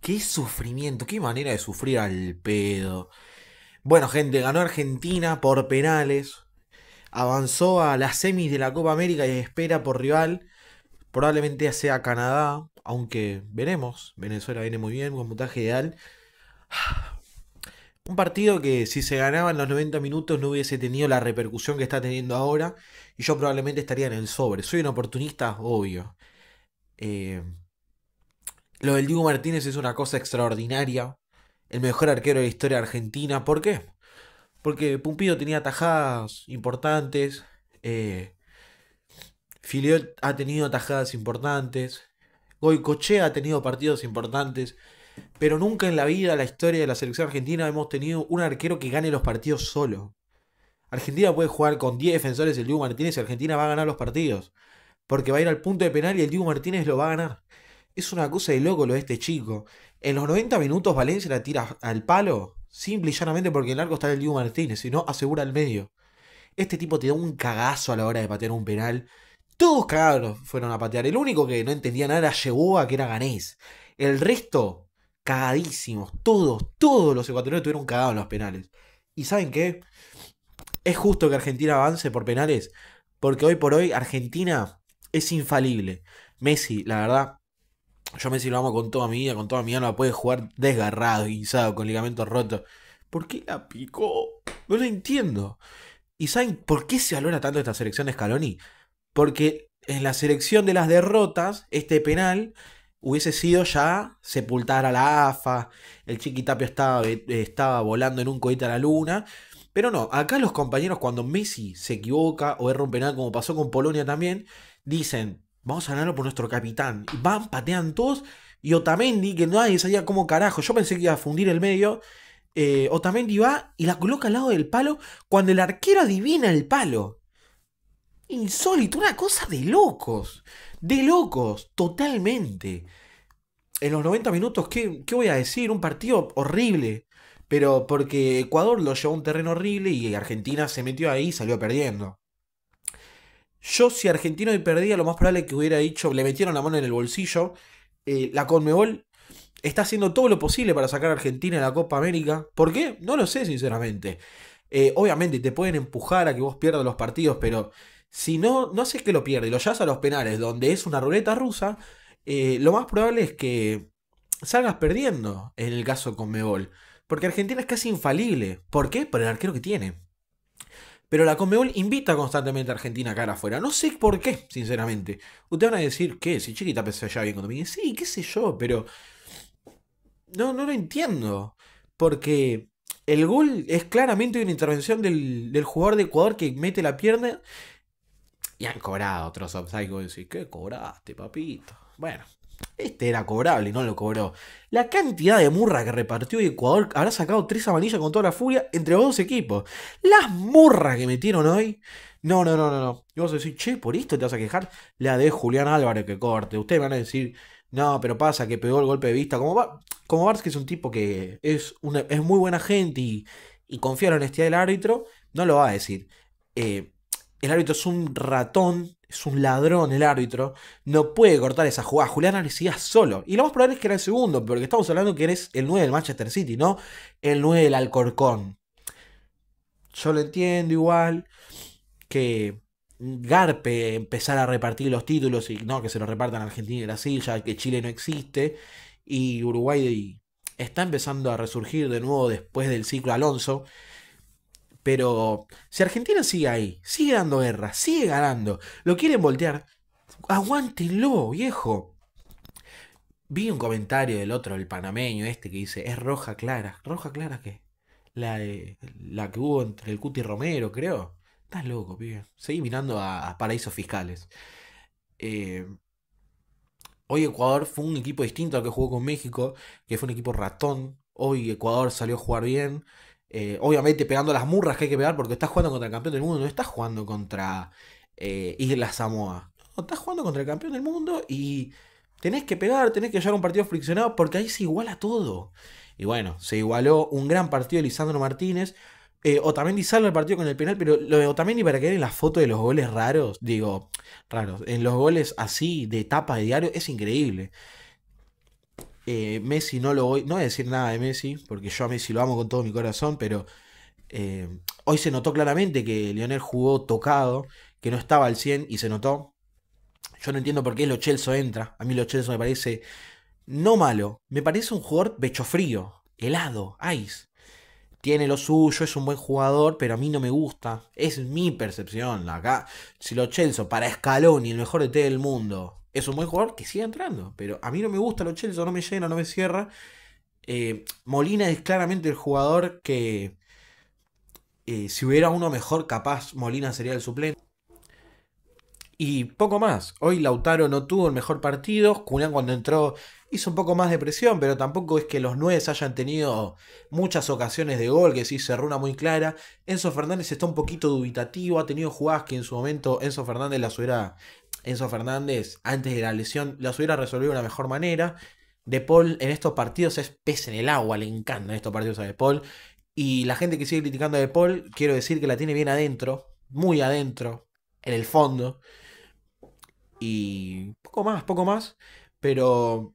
Qué sufrimiento, qué manera de sufrir al pedo. Bueno, gente, ganó Argentina por penales. Avanzó a las semis de la Copa América y espera por rival. Probablemente sea Canadá, aunque veremos. Venezuela viene muy bien, con puntaje ideal. Un partido que si se ganaba en los 90 minutos no hubiese tenido la repercusión que está teniendo ahora. Y yo probablemente estaría en el sobre. Soy un oportunista, obvio. Eh, lo del Diego Martínez es una cosa extraordinaria. El mejor arquero de la historia argentina. ¿Por qué? Porque Pumpido tenía tajadas importantes. Eh, ha tenido tajadas importantes. Goicochea ha tenido partidos importantes. Pero nunca en la vida, en la historia de la selección argentina, hemos tenido un arquero que gane los partidos solo. Argentina puede jugar con 10 defensores el Diego Martínez y Argentina va a ganar los partidos. Porque va a ir al punto de penal y el Diego Martínez lo va a ganar. Es una cosa de loco lo de este chico. En los 90 minutos Valencia la tira al palo, simple y llanamente porque el arco está el Diego Martínez, si no asegura el medio. Este tipo te da un cagazo a la hora de patear un penal. Todos cagados fueron a patear. El único que no entendía nada era a que era Ganés. El resto, cagadísimos. Todos, todos los ecuatorianos tuvieron cagado en los penales. ¿Y saben qué? Es justo que Argentina avance por penales, porque hoy por hoy Argentina es infalible. Messi, la verdad, yo Messi lo amo con toda mi vida, con toda mi alma. Puede jugar desgarrado, guisado, con ligamentos rotos. ¿Por qué la picó? No lo entiendo. ¿Y saben por qué se valora tanto esta selección de Scaloni? Porque en la selección de las derrotas, este penal hubiese sido ya sepultar a la AFA, el Chiquitapio estaba, estaba volando en un cohete a la luna. Pero no, acá los compañeros cuando Messi se equivoca o erra un penal como pasó con Polonia también, dicen, Vamos a ganarlo por nuestro capitán. van, patean todos. Y Otamendi, que nadie sabía cómo carajo. Yo pensé que iba a fundir el medio. Eh, Otamendi va y la coloca al lado del palo cuando el arquero adivina el palo. Insólito, una cosa de locos. De locos, totalmente. En los 90 minutos, ¿qué, qué voy a decir? Un partido horrible. Pero porque Ecuador lo llevó a un terreno horrible y Argentina se metió ahí y salió perdiendo. Yo, si Argentino hoy perdía, lo más probable que hubiera dicho, le metieron la mano en el bolsillo. Eh, la Conmebol está haciendo todo lo posible para sacar a Argentina de la Copa América. ¿Por qué? No lo sé, sinceramente. Eh, obviamente te pueden empujar a que vos pierdas los partidos, pero si no, no haces que lo pierdes y lo llevas a los penales, donde es una ruleta rusa, eh, lo más probable es que salgas perdiendo en el caso Conmebol. Porque Argentina es casi infalible. ¿Por qué? Por el arquero que tiene. Pero la Conmebol invita constantemente a Argentina a cara afuera. No sé por qué, sinceramente. Ustedes van a decir, ¿qué? Si Chiquita pese allá bien con Domínguez. Sí, qué sé yo, pero. No, no lo entiendo. Porque el gol es claramente una intervención del, jugador de Ecuador que mete la pierna. Y han cobrado otros offside. Y que decir, ¿qué cobraste, papito? Bueno, este era cobrable y no lo cobró. La cantidad de murra que repartió Ecuador habrá sacado tres amarillas con toda la furia entre los dos equipos. Las murras que metieron hoy. No, no, no, no, no. Y vos decís, che, por esto te vas a quejar. La de Julián Álvarez que corte. Ustedes van a decir, no, pero pasa que pegó el golpe de vista. Como, va como Vars, que es un tipo que es, una, es muy buena gente y, confía en la honestidad del árbitro, no lo va a decir. Eh, el árbitro es un ratón es un ladrón el árbitro, no puede cortar esa jugada. Julián Arecía solo. Y lo más probable es que era el segundo, porque estamos hablando que eres el 9 del Manchester City, ¿no? El 9 del Alcorcón. Yo lo entiendo igual que Garpe empezar a repartir los títulos y no que se los repartan Argentina y Brasil, ya que Chile no existe. Y Uruguay está empezando a resurgir de nuevo después del ciclo Alonso. Pero si Argentina sigue ahí, sigue dando guerra, sigue ganando, lo quieren voltear, aguántenlo, viejo. Vi un comentario del otro, el panameño este, que dice, es roja clara. ¿Roja clara qué? La, que hubo entre el Cuti y Romero, creo. Estás loco, pibe. Seguí mirando a, paraísos fiscales. Eh, hoy Ecuador fue un equipo distinto al que jugó con México, que fue un equipo ratón. Hoy Ecuador salió a jugar bien. Eh, obviamente pegando las murras que hay que pegar porque estás jugando contra el campeón del mundo, no estás jugando contra eh, Isla Samoa. No, estás jugando contra el campeón del mundo y tenés que pegar, tenés que llevar un partido friccionado porque ahí se iguala todo. Y bueno, se igualó un gran partido de Lisandro Martínez. Eh, Otamendi salva el partido con el penal, pero lo de Otamendi para que en la foto de los goles raros, digo, raros, en los goles así de etapa de diario, es increíble. Eh, Messi no lo voy, no voy a decir nada de Messi, porque yo a Messi lo amo con todo mi corazón, pero eh, hoy se notó claramente que Lionel jugó tocado, que no estaba al 100 y se notó. Yo no entiendo por qué Lo Chelso entra. A mí Lo Chelso me parece no malo, me parece un jugador pecho frío, helado, ice. Tiene lo suyo, es un buen jugador, pero a mí no me gusta. Es mi percepción. Acá, si Lo Chelso para Scaloni, el mejor de T del mundo, es un buen jugador que sigue entrando. Pero a mí no me gusta los Chelsea, no me llena, no me cierra. Eh, Molina es claramente el jugador que eh, si hubiera uno mejor, capaz Molina sería el suplente. Y poco más. Hoy Lautaro no tuvo el mejor partido. Cunán cuando entró hizo un poco más de presión, pero tampoco es que los nueve hayan tenido muchas ocasiones de gol, que sí cerró una muy clara. Enzo Fernández está un poquito dubitativo, ha tenido jugadas que en su momento Enzo Fernández las hubiera Enzo Fernández, antes de la lesión, las hubiera resolvido de una mejor manera. De Paul en estos partidos es pez en el agua, le encanta en estos partidos a De Paul. Y la gente que sigue criticando a De Paul, quiero decir que la tiene bien adentro, muy adentro, en el fondo. Y poco más, poco más. Pero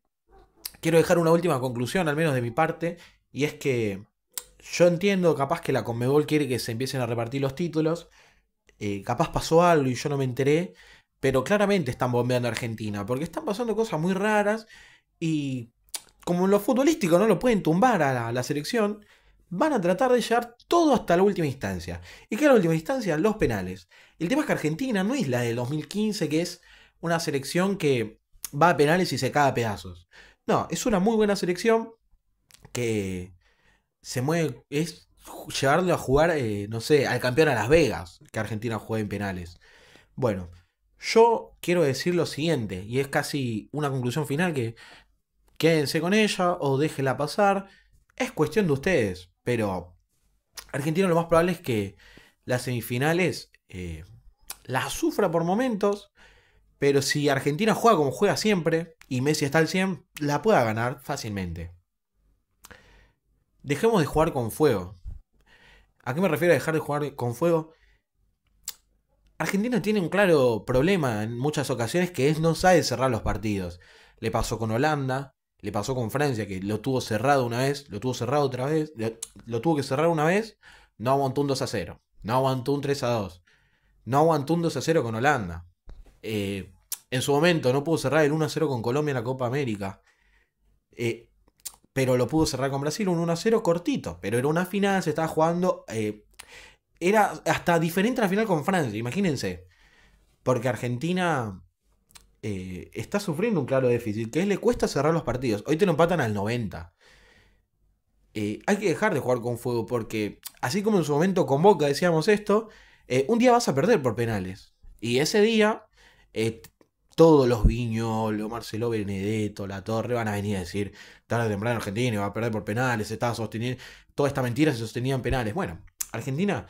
quiero dejar una última conclusión, al menos de mi parte, y es que yo entiendo capaz que la Conmebol quiere que se empiecen a repartir los títulos. Eh, capaz pasó algo y yo no me enteré. Pero claramente están bombeando a Argentina, porque están pasando cosas muy raras y como en lo futbolístico no lo pueden tumbar a la, selección, van a tratar de llegar todo hasta la última instancia. ¿Y qué es la última instancia? Los penales. El tema es que Argentina no es la del 2015, que es una selección que va a penales y se cae a pedazos. No, es una muy buena selección que se mueve, es llevarlo a jugar, eh, no sé, al campeón a Las Vegas, que Argentina juega en penales. Bueno, yo quiero decir lo siguiente, y es casi una conclusión final que quédense con ella o déjela pasar, es cuestión de ustedes, pero Argentina lo más probable es que las semifinales eh, la sufra por momentos, pero si Argentina juega como juega siempre y Messi está al 100, la pueda ganar fácilmente. Dejemos de jugar con fuego. ¿A qué me refiero a dejar de jugar con fuego? Argentina tiene un claro problema en muchas ocasiones que es no sabe cerrar los partidos. Le pasó con Holanda, le pasó con Francia, que lo tuvo cerrado una vez, lo tuvo cerrado otra vez, lo, tuvo que cerrar una vez, no aguantó un 2 a 0, no aguantó un 3 a 2, no aguantó un 2 a 0 con Holanda. Eh, en su momento no pudo cerrar el 1 a 0 con Colombia en la Copa América. Eh, pero lo pudo cerrar con Brasil, un 1 a 0 cortito. Pero era una final, se estaba jugando eh, era hasta diferente al final con Francia, imagínense. Porque Argentina eh, está sufriendo un claro déficit, que es le cuesta cerrar los partidos. Hoy te lo empatan al 90. Eh, hay que dejar de jugar con fuego porque, así como en su momento con Boca decíamos esto, eh, un día vas a perder por penales. Y ese día, todos los Viñolo, Marcelo Benedetto, La Torre van a venir a decir, tarde o temprano Argentina va a perder por penales, se estaba sosteniendo, toda esta mentira se sostenía en penales. Bueno, Argentina,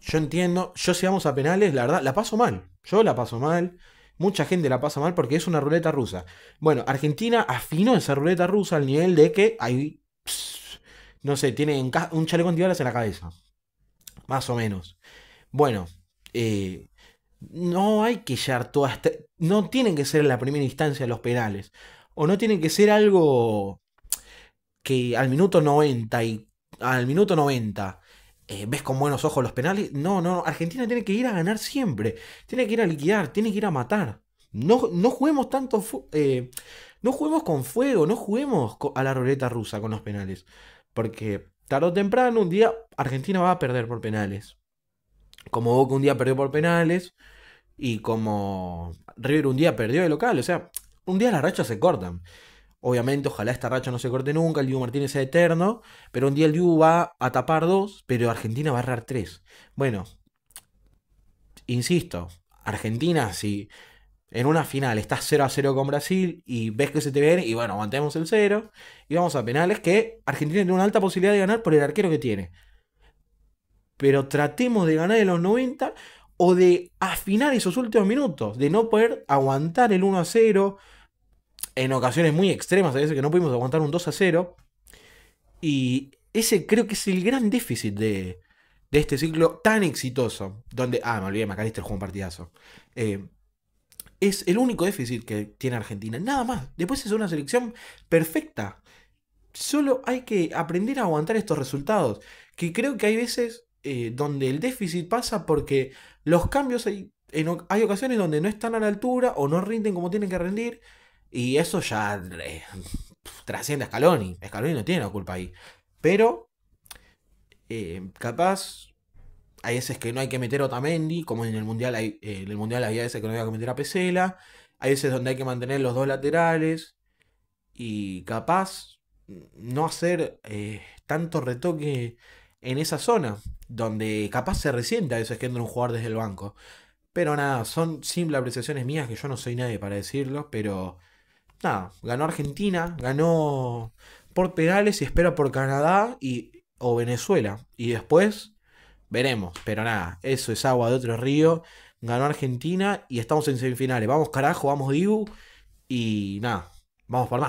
yo entiendo, yo si vamos a penales, la verdad, la paso mal. Yo la paso mal. Mucha gente la pasa mal porque es una ruleta rusa. Bueno, Argentina afinó esa ruleta rusa al nivel de que hay. no sé, tiene un chaleco antibalas en la cabeza. Más o menos. Bueno, eh, no hay que llegar todas. no tienen que ser en la primera instancia los penales. O no tienen que ser algo que al minuto 90 y. Al minuto 90 eh, ¿ves con buenos ojos los penales? No, no, Argentina tiene que ir a ganar siempre, tiene que ir a liquidar, tiene que ir a matar. No, no juguemos tanto, eh, no juguemos con fuego, no juguemos a la ruleta rusa con los penales, porque tarde o temprano un día Argentina va a perder por penales. Como Boca un día perdió por penales y como River un día perdió de local, o sea, un día las rachas se cortan. Obviamente, ojalá esta racha no se corte nunca, el Dibu Martínez sea eterno, pero un día el Dibu va a tapar dos, pero Argentina va a errar tres. Bueno, insisto, Argentina, si en una final estás 0 a 0 con Brasil y ves que se te viene, y bueno, aguantemos el 0 y vamos a penales, que Argentina tiene una alta posibilidad de ganar por el arquero que tiene. Pero tratemos de ganar en los 90 o de afinar esos últimos minutos, de no poder aguantar el 1 a 0 en ocasiones muy extremas, a veces que no pudimos aguantar un 2 a 0. Y ese creo que es el gran déficit de, este ciclo tan exitoso. Donde, ah, me olvidé, Macalister jugó un partidazo. Eh, es el único déficit que tiene Argentina. Nada más. Después es una selección perfecta. Solo hay que aprender a aguantar estos resultados. Que creo que hay veces eh, donde el déficit pasa porque los cambios hay, hay ocasiones donde no están a la altura o no rinden como tienen que rendir. Y eso ya eh, trasciende a Scaloni. Scaloni no tiene la culpa ahí. Pero, eh, capaz, hay veces que no hay que meter a Otamendi, como en el Mundial, eh, el mundial había veces que no había que meter a Pesela. Hay veces donde hay que mantener los dos laterales. Y capaz, no hacer tanto retoque en esa zona, donde capaz se resienta a veces que entra un jugador desde el banco. Pero nada, son simples apreciaciones mías que yo no soy nadie para decirlo, pero nada, ganó Argentina, ganó por penales y espera por Canadá y, o Venezuela. Y después veremos, pero nada, eso es agua de otro río. Ganó Argentina y estamos en semifinales. Vamos carajo, vamos Dibu y nada, vamos por más.